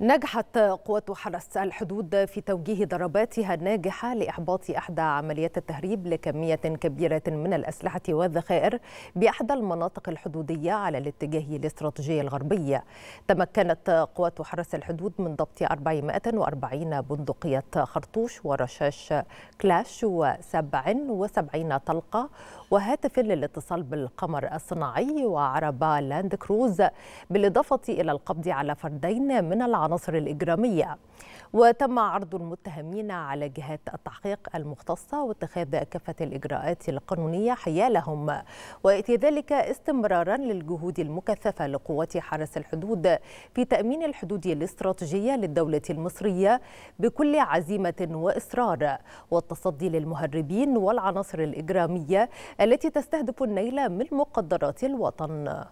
نجحت قوات حرس الحدود في توجيه ضرباتها الناجحة لإحباط إحدى عمليات التهريب لكمية كبيرة من الأسلحة والذخائر بأحدى المناطق الحدودية على الاتجاه الاستراتيجي الغربي تمكنت قوات حرس الحدود من ضبط 440 بندقية خرطوش ورشاش كلاش و77 طلقة وهاتف للاتصال بالقمر الصناعي وعربة لاند كروز بالإضافة إلى القبض على فردين من العناصر العناصر الإجرامية وتم عرض المتهمين على جهات التحقيق المختصة واتخاذ كافة الإجراءات القانونية حيالهم ويأتي ذلك استمرارا للجهود المكثفة لقوات حرس الحدود في تأمين الحدود الاستراتيجية للدولة المصرية بكل عزيمة وإصرار والتصدي للمهربين والعناصر الإجرامية التي تستهدف النيل من مقدرات الوطن